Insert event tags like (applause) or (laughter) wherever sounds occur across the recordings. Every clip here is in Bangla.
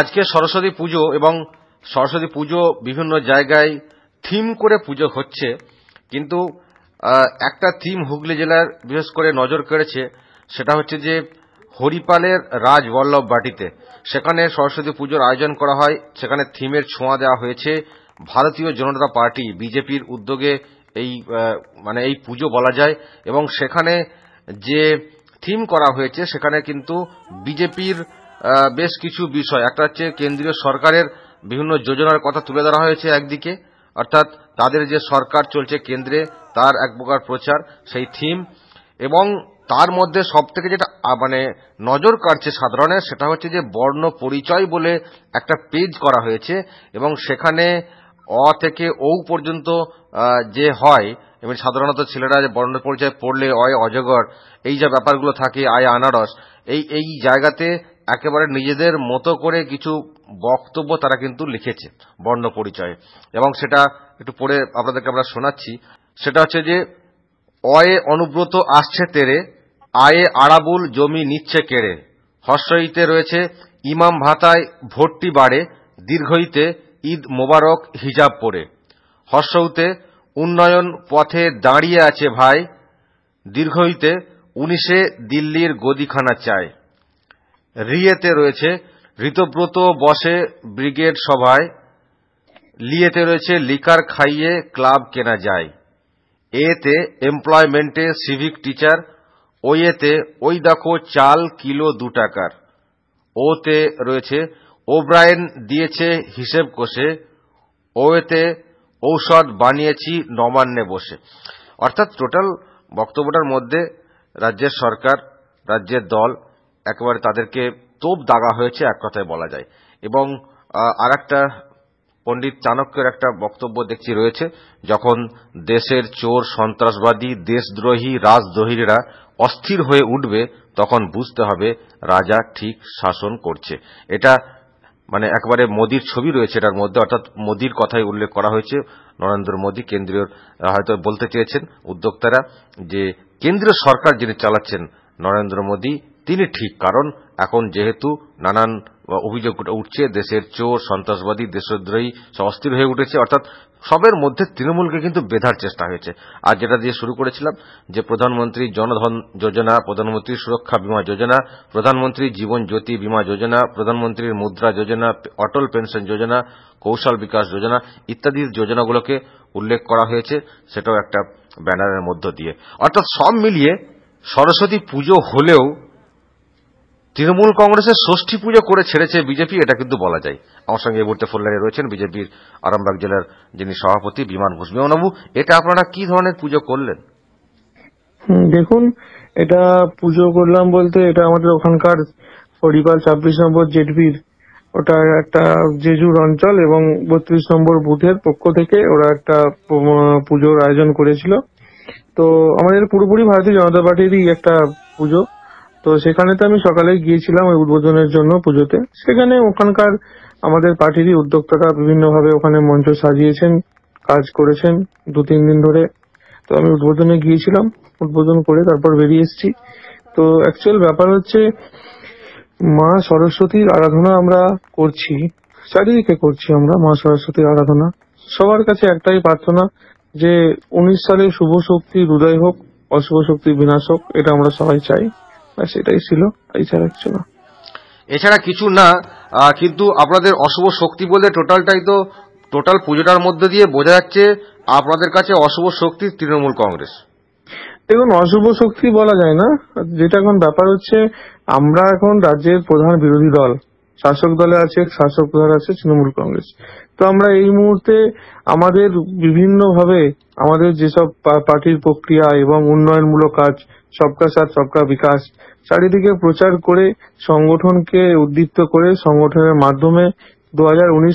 আজকে সরস্বতী পুজো এবং সরস্বতী পুজো বিভিন্ন জায়গায় থিম করে পুজো হচ্ছে কিন্তু একটা থিম হুগলি জেলার বিশেষ করে নজর কেড়েছে সেটা হচ্ছে যে হরিপালের রাজবল্লভ বাটিতে সেখানে সরস্বতী পুজোর আয়োজন করা হয় সেখানে থিমের ছোঁয়া দেওয়া হয়েছে ভারতীয় জনতা পার্টি বিজেপির উদ্যোগে এই মানে এই পুজো বলা যায় এবং সেখানে যে থিম করা হয়েছে সেখানে কিন্তু বিজেপির বেশ কিছু বিষয় একটা হচ্ছে কেন্দ্রীয় সরকারের বিভিন্ন যোজনার কথা তুলে ধরা হয়েছে একদিকে অর্থাৎ তাদের যে সরকার চলছে কেন্দ্রে তার এক প্রকার প্রচার সেই থিম এবং তার মধ্যে সব থেকে যেটা মানে নজর কাটছে সাধারণের সেটা হচ্ছে যে বর্ণ পরিচয় বলে একটা পেজ করা হয়েছে এবং সেখানে অ থেকে ও পর্যন্ত যে হয় এবং সাধারণত ছেলেরা যে বর্ণ পরিচয় পড়লে অয় অজগর এই যে ব্যাপারগুলো থাকে আয় আনারস এই এই জায়গাতে একেবারে নিজেদের মতো করে কিছু বক্তব্য তারা কিন্তু লিখেছে বর্ণ পরিচয়ে এবং সেটা একটু পড়ে আপনাদেরকে আমরা শোনাচ্ছি সেটা হচ্ছে যে অয়ে অনুব্রত আসছে তেরে আয়ে আড়াবুল জমি নিচ্ছে কেড়ে হস্রইতে রয়েছে ইমাম ভাতায় ভর্তি বাড়ে দীর্ঘইতে ঈদ মোবারক হিজাব পরে হর্ষউতে উন্নয়ন পথে দাঁড়িয়ে আছে ভাই দীর্ঘইতে উনিশে দিল্লির গদিখানা চায় রিয়েতে রয়েছে ঋতব্রত বসে ব্রিগেড সভায় লিয়েতে রয়েছে লিকার খাইয়ে ক্লাব কেনা যায় এতে এমপ্লয়মেন্টে সিভিক টিচার ওয়েতে ওই দেখো চাল কিলো দু টাকার ওতে রয়েছে ওব্রায়েন দিয়েছে হিসেব কষে ওয়েতে ঔষধ বানিয়েছি নবান্নে বসে অর্থাৎ টোটাল বক্তব্যটার মধ্যে রাজ্যের সরকার রাজ্যের দল একেবারে তাদেরকে তোপ দাগা হয়েছে এক কথায় বলা যায় এবং আর একটা পণ্ডিত চাণক্যের একটা বক্তব্য দেখছি রয়েছে যখন দেশের চোর সন্ত্রাসবাদী দেশদ্রোহী রাজদ্রোহীরা অস্থির হয়ে উঠবে তখন বুঝতে হবে রাজা ঠিক শাসন করছে এটা মানে একবারে মোদির ছবি রয়েছে এটার মধ্যে অর্থাৎ মোদীর কথাই উল্লেখ করা হয়েছে নরেন্দ্র মোদী কেন্দ্রীয় হয়তো বলতে চেয়েছেন উদ্যোক্তারা যে কেন্দ্রীয় সরকার যিনি চালাচ্ছেন নরেন্দ্র মোদী তিনি ঠিক কারণ এখন যেহেতু নানান অভিযোগ উঠছে দেশের চোর সন্ত্রাসবাদী দেশদ্রোহী সব অস্থির হয়ে উঠেছে অর্থাৎ সবের মধ্যে তৃণমূলকে কিন্তু বেধার চেষ্টা হয়েছে আর যেটা দিয়ে শুরু করেছিলাম যে প্রধানমন্ত্রী জনধন যোজনা প্রধানমন্ত্রী সুরক্ষা বীমা যোজনা প্রধানমন্ত্রী জীবন জ্যোতি বীমা যোজনা প্রধানমন্ত্রীর মুদ্রা যোজনা অটল পেনশন যোজনা কৌশল বিকাশ যোজনা ইত্যাদি যোজনাগুলোকে উল্লেখ করা হয়েছে সেটাও একটা ব্যানারের মধ্য দিয়ে অর্থাৎ সব মিলিয়ে সরস্বতী পুজো হলেও তৃণমূল কংগ্রেসের ষষ্ঠী পুজো করে ছেড়েছে বিজেপি এটা কিন্তু বলা যায় আমার সঙ্গে এই মুহূর্তে লাইনে রয়েছেন বিজেপির আরামবাগ জেলার যিনি সভাপতি বিমান ঘোষ বিমানবাবু এটা আপনারা কি ধরনের পুজো করলেন দেখুন এটা পুজো করলাম বলতে এটা আমাদের ওখানকার পরিবার ছাব্বিশ নম্বর জেটবির ওটা একটা জেজুর অঞ্চল এবং বত্রিশ নম্বর বুথের পক্ষ থেকে ওরা একটা পুজোর আয়োজন করেছিল তো আমাদের পুরোপুরি ভারতীয় জনতা পার্টিরই একটা পুজো তো সেখানে তো আমি সকালে গিয়েছিলাম ওই উদ্বোধনের জন্য পুজোতে সেখানে ওখানকার আমাদের পার্টিরই উদ্যোক্তারা বিভিন্নভাবে ওখানে মঞ্চ সাজিয়েছেন কাজ করেছেন দু তিন দিন ধরে তো আমি উদ্বোধনে গিয়েছিলাম উদ্বোধন করে তারপর বেরিয়ে এসেছি তো অ্যাকচুয়াল ব্যাপার হচ্ছে মা সরস্বতীর আরাধনা আমরা করছি চারিদিকে করছি আমরা মা সরস্বতীর আরাধনা সবার কাছে একটাই প্রার্থনা যে উনিশ সালে শুভ শক্তির উদয় হোক অশুভ শক্তির বিনাশ হোক এটা আমরা সবাই চাই ব্যাস এটাই ছিল এছাড়া কিছু না এছাড়া কিছু না কিন্তু আপনাদের অশুভ শক্তি বলে টোটালটাই তো টোটাল পুজোটার মধ্যে দিয়ে বোঝা যাচ্ছে আপনাদের কাছে অশুভ শক্তি তৃণমূল কংগ্রেস দেখুন অশুভ শক্তি বলা যায় না যেটা এখন ব্যাপার হচ্ছে আমরা এখন রাজ্যের প্রধান বিরোধী দল শাসক দলে আছে শাসক দল আছে তৃণমূল কংগ্রেস তো আমরা এই মুহূর্তে আমাদের বিভিন্নভাবে আমাদের যেসব পার্টির প্রক্রিয়া এবং উন্নয়নমূলক কাজ সবকা সাথ সবকা বিকাশ চারিদিকে প্রচার করে সংগঠনকে উদ্দীপ্ত করে সংগঠনের মাধ্যমে দু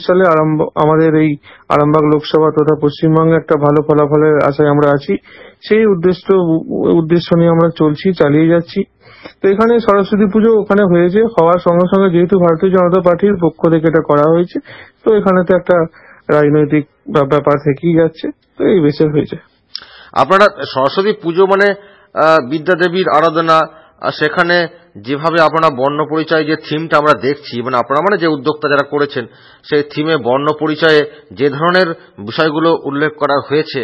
সালে আরম্ভ আমাদের এই আরামবাগ লোকসভা তথা পশ্চিমবঙ্গে একটা ভালো ফলাফলের আশায় আমরা আছি সেই উদ্দেশ্য উদ্দেশ্য নিয়ে আমরা চলছি চালিয়ে যাচ্ছি তো এখানে সরস্বতী পুজো ওখানে হয়েছে হওয়ার সঙ্গে সঙ্গে যেহেতু ভারতীয় জনতা পার্টির পক্ষ থেকে এটা করা হয়েছে তো এখানে তো একটা রাজনৈতিক ব্যাপার থেকেই যাচ্ছে তো এই বেসের হয়েছে আপনারা সরস্বতী পুজো মানে বিদ্যা দেবীর আরাধনা আর সেখানে যেভাবে আপনারা বর্ণ পরিচয় যে থিমটা আমরা দেখছি মানে আপনারা মানে যে উদ্যোক্তা যারা করেছেন সেই থিমে বর্ণ পরিচয়ে যে ধরনের বিষয়গুলো উল্লেখ করা হয়েছে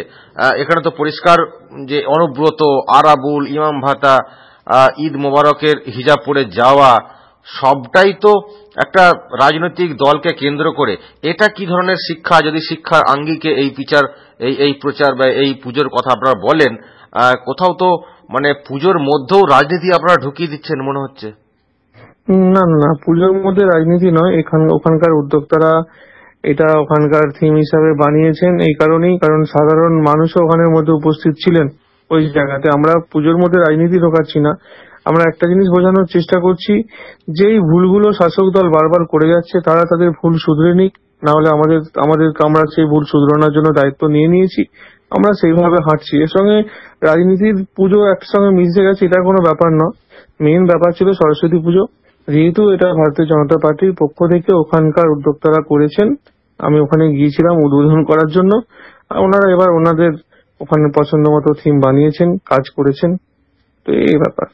এখানে তো পরিষ্কার যে অনুব্রত আরাবুল ইমাম ভাতা ঈদ মোবারকের হিজাব পরে যাওয়া সবটাই তো একটা রাজনৈতিক দলকে কেন্দ্র করে এটা কি ধরনের শিক্ষা যদি শিক্ষার আঙ্গিকে এই বিচার এই এই প্রচার বা এই পুজোর কথা আপনারা বলেন কোথাও তো মানে পুজোর মধ্যেও রাজনীতি আপনারা ঢুকিয়ে দিচ্ছেন মনে হচ্ছে না না পুজোর মধ্যে রাজনীতি নয় এখান ওখানকার উদ্যোক্তারা এটা ওখানকার থিম হিসাবে বানিয়েছেন এই কারণেই কারণ সাধারণ মানুষও ওখানের মধ্যে উপস্থিত ছিলেন ওই জায়গাতে আমরা পুজোর মধ্যে রাজনীতি ঢোকাচ্ছি না আমরা একটা জিনিস বোঝানোর চেষ্টা করছি যেই ভুলগুলো শাসক দল বারবার করে যাচ্ছে তারা তাদের ভুল শুধরে নিক না হলে আমাদের আমাদের আমরা সেই ভুল শুধরানোর জন্য দায়িত্ব নিয়ে নিয়েছি আমরা সেইভাবে হাঁটছি এর সঙ্গে রাজনীতির পুজো একসঙ্গে মিশে গেছে এটা কোনো ব্যাপার নয় মেন ব্যাপার ছিল সরস্বতী পুজো যেহেতু এটা ভারতীয় জনতা পার্টির পক্ষ থেকে ওখানকার উদ্যোক্তারা করেছেন আমি ওখানে গিয়েছিলাম উদ্বোধন করার জন্য ওনারা এবার ওনাদের ওখানে পছন্দ মতো থিম বানিয়েছেন কাজ করেছেন তো এই ব্যাপার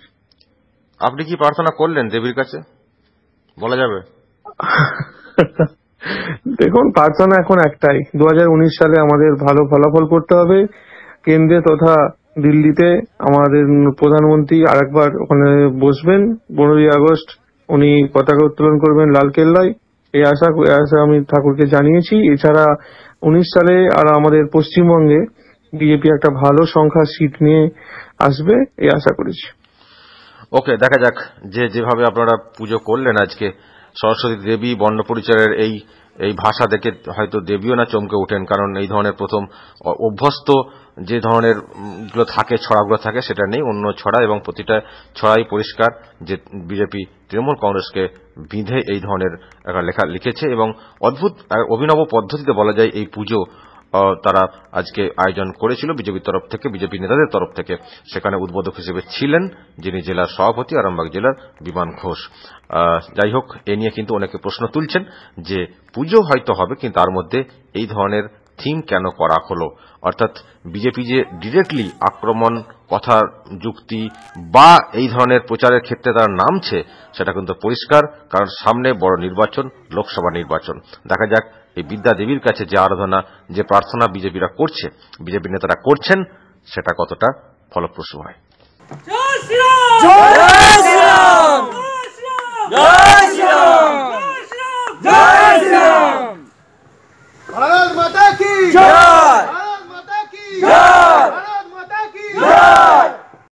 আপনি কি প্রার্থনা করলেন দেবীর কাছে বলা যাবে (laughs) দেখুন প্রার্থনা এখন একটাই দু সালে আমাদের ভালো ফলাফল করতে হবে কেন্দ্রে তথা দিল্লিতে আমাদের প্রধানমন্ত্রী আর একবার ওখানে বসবেন পনেরোই আগস্ট উনি পতাকা উত্তোলন করবেন লালকেল্লায় এই আশা আশা আমি ঠাকুরকে জানিয়েছি এছাড়া উনিশ সালে আর আমাদের পশ্চিমবঙ্গে বিজেপি একটা ভালো সংখ্যা সিট নিয়ে আসবে এই আশা করেছি ওকে দেখা যাক যে যেভাবে আপনারা পুজো করলেন আজকে সরস্বতী দেবী বর্ণপরিচয়ের এই এই ভাষা দেখে হয়তো দেবীও না চমকে ওঠেন কারণ এই ধরনের প্রথম অভ্যস্ত যে ধরনের থাকে ছড়াগুলো থাকে সেটা নেই অন্য ছড়া এবং প্রতিটা ছড়াই পরিষ্কার যে বিজেপি তৃণমূল কংগ্রেসকে বিঁধে এই ধরনের লেখা লিখেছে এবং অদ্ভুত অভিনব পদ্ধতিতে বলা যায় এই পুজো তারা আজকে আয়োজন করেছিল বিজেপির তরফ থেকে বিজেপি নেতাদের তরফ থেকে সেখানে উদ্বোধক হিসেবে ছিলেন যিনি জেলার সভাপতি আরামবাগ জেলার বিমান ঘোষ যাই হোক এ নিয়ে কিন্তু অনেকে প্রশ্ন তুলছেন যে পুজো হয়তো হবে কিন্তু তার মধ্যে এই ধরনের থিম কেন করা হলো অর্থাৎ বিজেপি যে ডিরেক্টলি আক্রমণ কথা যুক্তি বা এই ধরনের প্রচারের ক্ষেত্রে তারা নামছে সেটা কিন্তু পরিষ্কার কারণ সামনে বড় নির্বাচন লোকসভা নির্বাচন দেখা যাক এই বিদ্যা দেবীর কাছে যে আরাধনা যে প্রার্থনা বিজেপিরা করছে বিজেপি নেতারা করছেন সেটা কতটা ফলপ্রসূ হয়